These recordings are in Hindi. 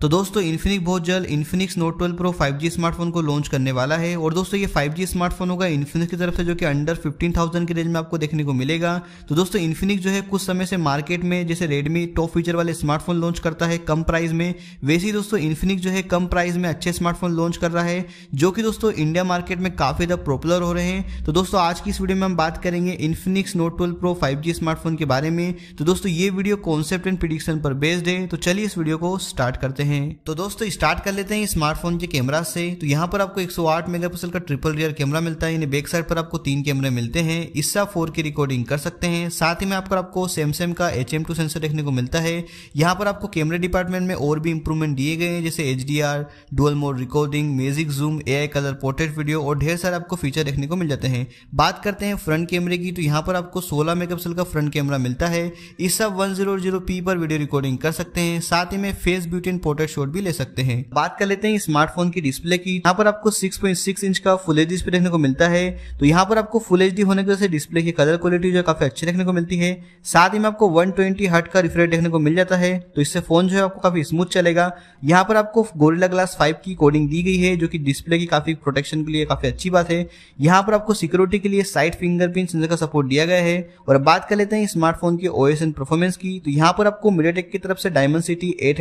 तो दोस्तों इन्फिनिक बहुत जल्द Infinix Note twelve Pro G smartphone को लॉन्च करने वाला है और दोस्तों ये 5G स्मार्टफोन होगा इन्फिनिक्स की तरफ से जो कि अंडर 15,000 की रेंज में आपको देखने को मिलेगा तो दोस्तों इन्फिनिक्स जो है कुछ समय से मार्केट में जैसे रेडमी टॉप फीचर वाले स्मार्टफोन लॉन्च करता है कम प्राइस में वैसे ही दोस्तों इन्फिनिक्स जो है कम प्राइस में अच्छे स्मार्टफोन लॉन्च कर रहा है जो कि दोस्तों इंडिया मार्केट में काफ़ी ज़्यादा पॉपुलर हो रहे हैं तो दोस्तों आज की इस वीडियो में हम बात करेंगे Infinix Note twelve Pro five smartphone के बारे में तो दोस्तों ये वीडियो कॉन्सेप्ट एंड प्रिडिक्शन पर बेस्ड है तो चलिए इस वीडियो को स्टार्ट करते हैं हैं तो दोस्तों स्टार्ट कर लेते हैं स्मार्टफोन के कैमरा से तो यहाँ पर आपको 108 सौ मेगापिक्सल का ट्रिपल रियर कैमरा मिलता है यानी बैक साइड पर आपको तीन कैमरे मिलते हैं इससे आप फोर की रिकॉर्डिंग कर सकते हैं साथ ही में आपको आपको सैमसंग का एच एम टू सेंसर देखने को मिलता है यहाँ पर आपको कैमरे डिपार्टमेंट में और भी इंप्रूवमेंट दिए गए हैं जैसे H D R dual mode recording music zoom A I colour portrait video और ढेर सारे आपको फीचर देखने को मिल जाते हैं बात करते हैं फ्रंट कैमरे की तो यहाँ पर आपको सोलह मेगापिक्सल का फ्रंट कैमरा मिलता है इस सब वन जीरो जीरो पी पर वीडियो रिकॉर्डिंग कर सकते हैं साथ ही में फेस ब्यूटी एंड शॉट भी ले सकते हैं बात कर लेते हैं स्मार्टफोन की डिस्प्ले की यहाँ पर आपको 6.6 इंच का फुल एच डिस्प्ले देखने को मिलता है तो यहाँ पर आपको फुल एच होने की वजह से डिस्प्ले की कलर क्वालिटी जो काफी अच्छी देखने को मिलती है साथ ही में आपको वन ट्वेंटी का रिफ्रेश देखने को मिल जाता है तो इससे फोन जो है आपको काफी स्मूथ चलेगा यहाँ पर आपको गोरिल्ला ग्लास फाइव की कोडिंग दी गई है जो की डिस्प्ले की काफी प्रोटेक्शन के लिए काफी अच्छी बात है यहाँ पर आपको सिक्योरिटी के लिए साइड फिंगरप्रिंट सेंसर का सपोर्ट दिया गया है और बात कर लेते हैं स्मार्टफोन के ओएस एंड परफॉर्मेंस की तो यहाँ पर आपको मीडियाटेक की तरफ से डायमंड सिटी एट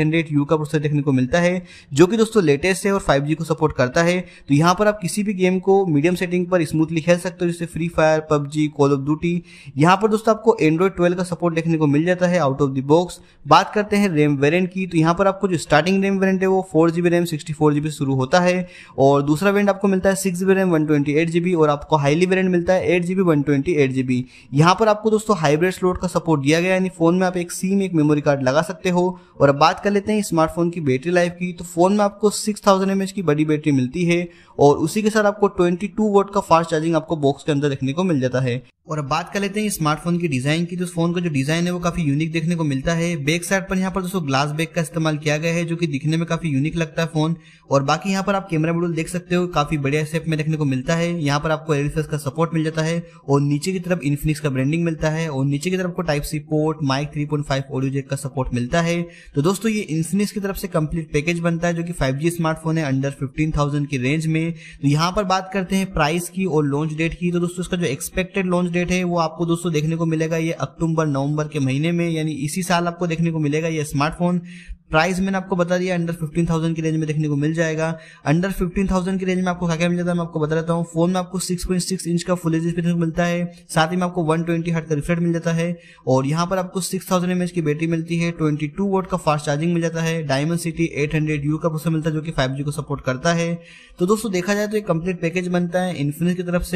का प्रोसेसर देखने को मिलता है जो कि दोस्तों लेटेस्ट है और 5G को सपोर्ट करता है तो यहाँ पर आप किसी भी गेम को मीडियम सेटिंग पर स्मूथली खेल सकते हो जैसे Free Fire PUBG Call of Duty यहाँ पर दोस्तों आपको एंड्रॉइड ट्वेल्व का सपोर्ट देखने को मिल जाता है आउट ऑफ द बॉक्स बात करते हैं रैम वेरेंट की तो यहाँ पर आपको जो स्टार्टिंग रैम वेरेंट है वो four GB RAM sixty four शुरू होता है और दूसरा वेरेंट आपको मिलता है सिक्स रैम वन और आपको हाईली वेरेंट मिलता है एट जीबी वन यहाँ पर आपको दोस्तों हाइब्रिड स्लोट का सपोर्ट दिया गया यानी फोन में आप एक सीम एक मेमोरी कार्ड लगा सकते हो और अब बात कर लेते हैं स्मार्टफोन की बैटरी लाइफ की तो फ़ोन में आपको सिक्स थाउजेंड की बड़ी बैटरी मिलती है और उसी के साथ आपको ट्वेंटी टू वोट का फास्ट चार्जिंग आपको बॉक्स के अंदर देखने को मिल जाता है और अब बात कर लेते हैं स्मार्टफोन की डिजाइन की तो फोन का जो डिजाइन है वो काफी यूनिक देखने को मिलता है बैक साइड पर यहाँ पर दोस्तों ग्लास बैक का इस्तेमाल किया गया है जो की दिखने में काफी यूनिक लगता है फोन और बाकी यहाँ पर आप कैमरा मॉडल देख सकते हो काफी बढ़िया सेप में देखने को मिलता है यहाँ पर आपको एयरफेस का सपोर्ट मिल जाता है और नीचे की तरफ इन्फिनिक्स का ब्रांडिंग मिलता है और नीचे की तरफ को type C port mic three point five audio jack का सपोर्ट मिलता है तो दोस्तों ये इन्फिनिक्स की तरफ से से कंप्लीट पैकेज बनता है जो कि 5G स्मार्टफोन है अंडर 15,000 की रेंज में तो यहाँ पर बात करते हैं प्राइस की और लॉन्च डेट की तो दोस्तों इसका जो एक्सपेक्टेड लॉन्च डेट है वो आपको दोस्तों देखने को मिलेगा ये अक्टूबर नवंबर के महीने में यानी इसी साल आपको देखने को मिलेगा ये स्मार्टफोन प्राइस मैंने आपको बता दिया अंडर फिफ्टीन थाउजेंड की रेंज में देखने को मिल जाएगा अंडर फिफ्टीन थाउजेंड की रेंज में आपको क्या क्या मिल जाता है मैं आपको बता देता हूँ फोन में आपको सिक्स पॉइंट सिक्स इंच का फुल एजी देखने को मिलता है साथ ही में आपको वन ट्वेंटी हट का रिफ्लेक्ट मिल जाता है और यहाँ पर आपको सिक्स थाउजेंड एम एच की बैटरी मिलती है ट्वेंटी टू वोट का फास्ट चार्जिंग मिल जाता है Dimensity eight hundred U का प्रोसेसर मिलता है जो कि फाइव जी को सपोर्ट करता है तो दोस्तों देखा जाए तो एक कंप्लीट पैकेज बनता है इन्फिनिक्स की तरफ से